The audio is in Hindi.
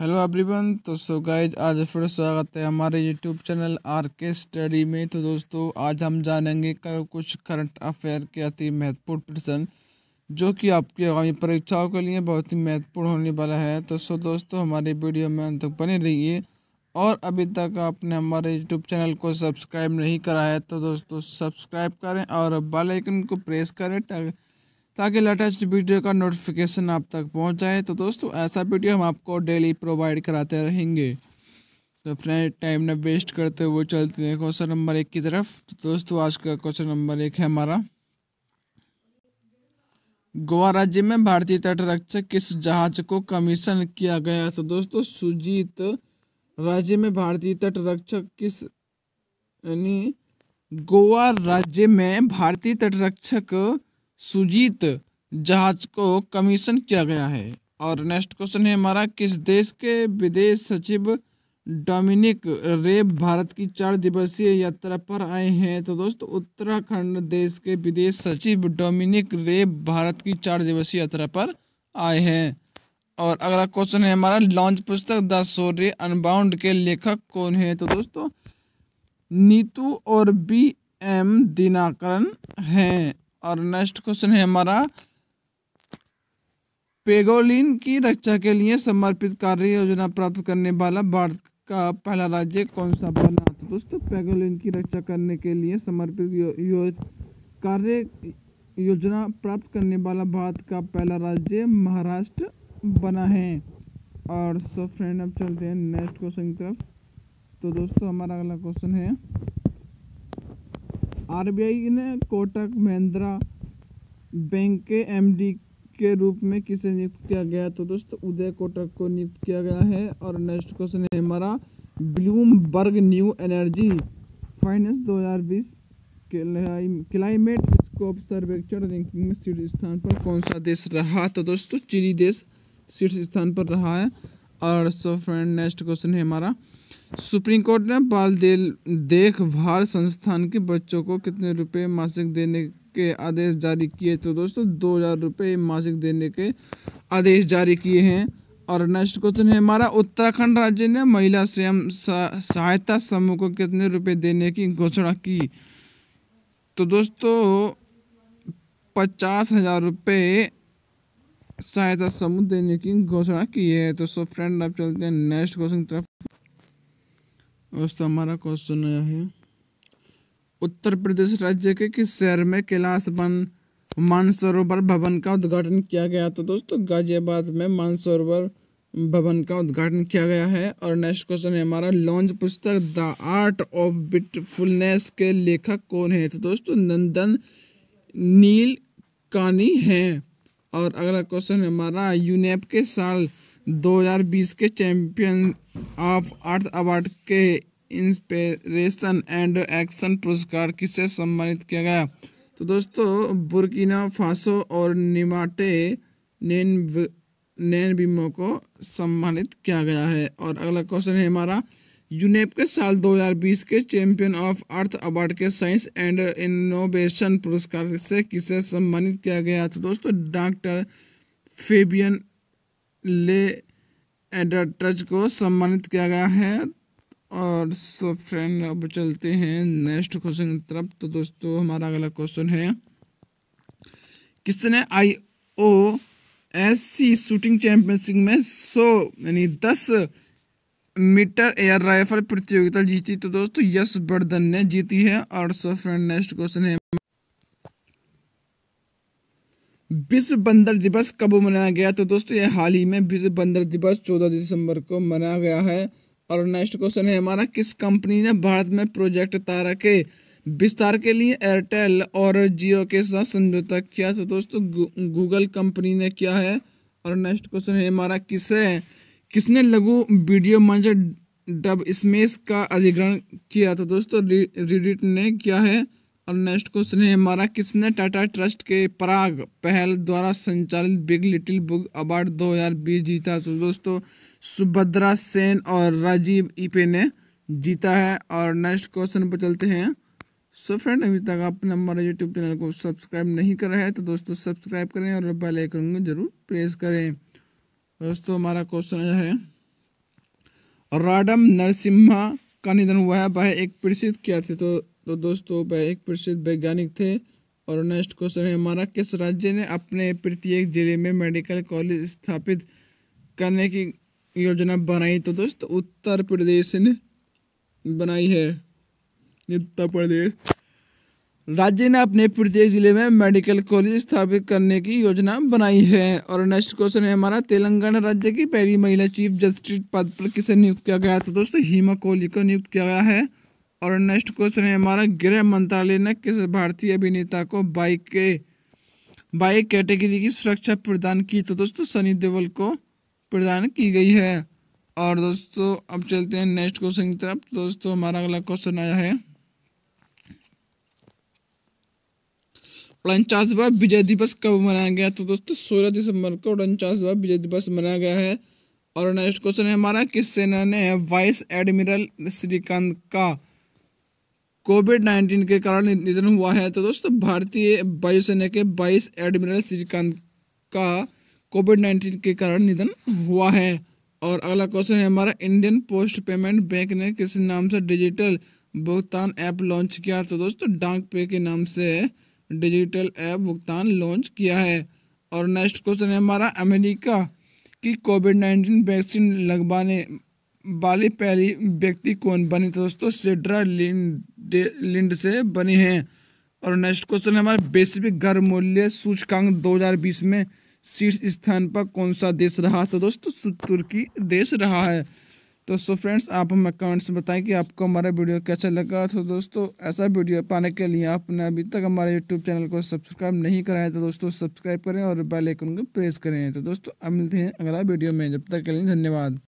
हेलो एवरीवन तो सो गाइज आज फिर स्वागत है हमारे YouTube channel R K study में तो दोस्तों आज हम जानेंगे कुछ करंट अफेयर के अति महत्वपूर्ण प्रश्न जो कि आपकी आगामी परीक्षाओं के लिए बहुत ही महत्वपूर्ण होने वाला है तो सो दोस्तों हमारे वीडियो में अंत तक बने रहिए और अभी तक आपने हमारे यूट्यूब चैनल को सब्सक्राइब नहीं करा है तो दोस्तों सब्सक्राइब करें और बेलाइकन को प्रेस करें ताकि लेटेस्ट वीडियो का नोटिफिकेशन आप तक पहुंच जाए तो दोस्तों ऐसा वीडियो हम आपको डेली प्रोवाइड कराते रहेंगे तो फ्रेंड टाइम ना वेस्ट करते हुए चलते हैं क्वेश्चन नंबर एक की तरफ तो दोस्तों आज का क्वेश्चन नंबर एक है हमारा गोवा राज्य में भारतीय तटरक्षक किस जहाज को कमीशन किया गया तो दोस्तों सुजीत राज्य में भारतीय तटरक्षक किस यानी गोवा राज्य में भारतीय तटरक्षक सुजीत जहाज को कमीशन किया गया है और नेक्स्ट क्वेश्चन है हमारा किस देश के विदेश सचिव डोमिनिक रेब भारत की चार दिवसीय यात्रा पर आए हैं तो दोस्तों उत्तराखंड देश के विदेश सचिव डोमिनिक रेब भारत की चार दिवसीय यात्रा पर आए हैं और अगला क्वेश्चन है हमारा लॉन्च पुस्तक द सोरे अनबाउंड के लेखक कौन है तो दोस्तों नीतू और बी एम दिनाकरण हैं और नेक्स्ट क्वेश्चन है हमारा पेगोलिन की रक्षा के लिए समर्पित कार्य योजना प्राप्त करने वाला भारत का पहला राज्य कौन सा बना था तो दोस्तों पेगोलिन की रक्षा करने के लिए समर्पित यो, यो, कार्य योजना प्राप्त करने वाला भारत का पहला राज्य महाराष्ट्र बना है और सो फ्रेंड अब चलते हैं नेक्स्ट क्वेश्चन की तरफ तो दोस्तों हमारा अगला क्वेश्चन है आरबीआई ने कोटक महिंद्रा बैंक के एमडी के रूप में किसे नियुक्त किया गया तो दोस्तों उदय कोटक को नियुक्त किया गया है और नेक्स्ट क्वेश्चन है हमारा Bloomberg new energy finance 2020 climate scope सर्वेक्षण रैंकिंग में शीर्ष स्थान पर कौन सा देश रहा तो दोस्तों चिली देश शीर्ष स्थान पर रहा है और सो फ्रेंड नेक्स्ट क्वेश्चन है हमारा सुप्रीम कोर्ट ने बाल देखभाल संस्थान के बच्चों को कितने रुपए मासिक देने के आदेश जारी किए तो दोस्तों दो हज़ार रुपये मासिक देने के आदेश जारी किए हैं और नेक्स्ट क्वेश्चन तो है हमारा उत्तराखंड राज्य ने महिला स्वयं सहायता समूह को कितने रुपए देने की घोषणा की तो दोस्तों पचास हज़ार रुपये सहायता समूह देने की घोषणा की है तो सो फ्रेंड आप चलते हैं नेक्स्ट क्वेश्चन तरफ दोस्तों हमारा क्वेश्चन यह है उत्तर प्रदेश राज्य के किस शहर में कैलाश वन मानसरोवर भवन का उद्घाटन किया गया तो दोस्तों गाजियाबाद में मानसरोवर भवन का उद्घाटन किया गया है और नेक्स्ट क्वेश्चन है हमारा लॉन्च पुस्तक द आर्ट ऑफ बिटफुलनेस के लेखक कौन है तो दोस्तों नंदन नील कानी है और अगला क्वेश्चन है हमारा यूनेप के साल 2020 के चैंपियन ऑफ अर्थ अवार्ड के इंस्पिरेशन एंड एक्शन पुरस्कार किसे सम्मानित किया गया तो दोस्तों बुर्किना फासो और निमाटे नैन नैन बीमो को सम्मानित किया गया है और अगला क्वेश्चन है हमारा यूनेप के साल 2020 के चैंपियन ऑफ अर्थ अवार्ड के साइंस एंड इनोवेशन पुरस्कार से किसे सम्मानित किया गया तो दोस्तों डॉक्टर फेबियन ले एडाटच को सम्मानित किया गया है और सो फ्रेंड अब चलते हैं नेक्स्ट क्वेश्चन की तरफ तो दोस्तों हमारा अगला क्वेश्चन है किसने I O S C shooting championship में सौ यानी दस मीटर एयर राइफल प्रतियोगिता जीती तो दोस्तों यश वर्धन ने जीती है और सो फ्रेंड नेक्स्ट क्वेश्चन है विश्व बंदर दिवस कब मनाया गया तो दोस्तों ये हाल ही में विश्व बंदर दिवस 14 दिसंबर को मनाया गया है और नेक्स्ट क्वेश्चन है हमारा किस कंपनी ने भारत में प्रोजेक्ट तारा के विस्तार के लिए एयरटेल और जियो के साथ समझौता किया तो दोस्तों गूगल कंपनी ने किया है और नेक्स्ट क्वेश्चन है हमारा किसे किसने लघु वीडियो मंच डब स्मेस का अधिग्रहण किया तो दोस्तों रिडिट ने किया है और नेक्स्ट क्वेश्चन है हमारा किसने टाटा ट्रस्ट के पराग पहल द्वारा संचालित बिग लिटिल बुक अवार्ड 2020 जीता तो दोस्तों सुभद्रा सेन और राजीव ईपे ने जीता है और नेक्स्ट क्वेश्चन पर चलते हैं सो फ्रेंड अभी तक आपने हमारे यूट्यूब चैनल को सब्सक्राइब नहीं करा है तो दोस्तों सब्सक्राइब करें और बेल आइकन को जरूर प्रेस करें दोस्तों हमारा क्वेश्चन है राडम नरसिम्हा का निधन हुआ है वह एक प्रसिद्ध क्या थे तो तो दोस्तों वह एक प्रसिद्ध वैज्ञानिक थे और नेक्स्ट क्वेश्चन है हमारा किस राज्य ने अपने प्रत्येक जिले में मेडिकल कॉलेज स्थापित करने की योजना बनाई तो दोस्तों उत्तर प्रदेश ने बनाई है उत्तर प्रदेश राज्य ने अपने प्रत्येक जिले में मेडिकल कॉलेज स्थापित करने की योजना बनाई है और नेक्स्ट क्वेश्चन है हमारा तेलंगाना राज्य की पहली महिला चीफ जस्टिस पद पर किसे नियुक्त किया गया तो दोस्तों हीमा कोहली को नियुक्त किया गया है और नेक्स्ट क्वेश्चन है हमारा गृह मंत्रालय ने किस भारतीय अभिनेता को बाइक के बाइक कैटेगरी की सुरक्षा प्रदान की तो दोस्तों सनी देवल को प्रदान की गई है और दोस्तों अब चलते हैं नेक्स्ट क्वेश्चन की तरफ तो दोस्तों हमारा अगला क्वेश्चन आया है उनचासवा विजय दिवस कब मनाया गया तो दोस्तों सोलह दिसंबर को उनचासवा विजय दिवस मनाया गया है और नेक्स्ट क्वेश्चन है हमारा किस सेना ने वाइस एडमिरल श्रीकांत का कोविड 19 के कारण निधन हुआ है तो दोस्तों भारतीय वायुसेना के 22 एडमिरल श्रीकांत का कोविड 19 के कारण निधन हुआ है और अगला क्वेश्चन है हमारा इंडियन पोस्ट पेमेंट बैंक ने किस नाम से डिजिटल भुगतान ऐप लॉन्च किया तो दोस्तों डाक पे के नाम से डिजिटल ऐप भुगतान लॉन्च किया है और नेक्स्ट क्वेश्चन है हमारा अमेरिका की कोविड नाइन्टीन वैक्सीन लगवाने वाली पहली व्यक्ति कौन बनी तो दोस्तों सिड्रा लिंड लिंड से बने हैं और नेक्स्ट क्वेश्चन है हमारे बेसिक घर मूल्य सूचकांक 2020 में शीर्ष स्थान पर कौन सा देश रहा तो दोस्तों तुर्की देश रहा है तो सो फ्रेंड्स आप हमें कमेंट्स में बताएं कि आपको हमारा वीडियो कैसा लगा तो दोस्तों ऐसा वीडियो पाने के लिए आपने अभी तक हमारे यूट्यूब चैनल को सब्सक्राइब नहीं कराया तो दोस्तों सब्सक्राइब करें और बेलाइकन को प्रेस करें तो दोस्तों अब मिलते हैं अगला वीडियो में जब तक के लिए धन्यवाद